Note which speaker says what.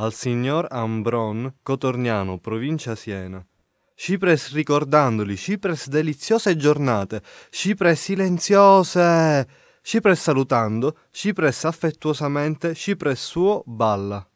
Speaker 1: al signor Ambron, Cotorniano, provincia Siena. Cipres ricordandoli, Cipres deliziose giornate, Cipres silenziose, Cipres salutando, Cipres affettuosamente, Cipres suo balla.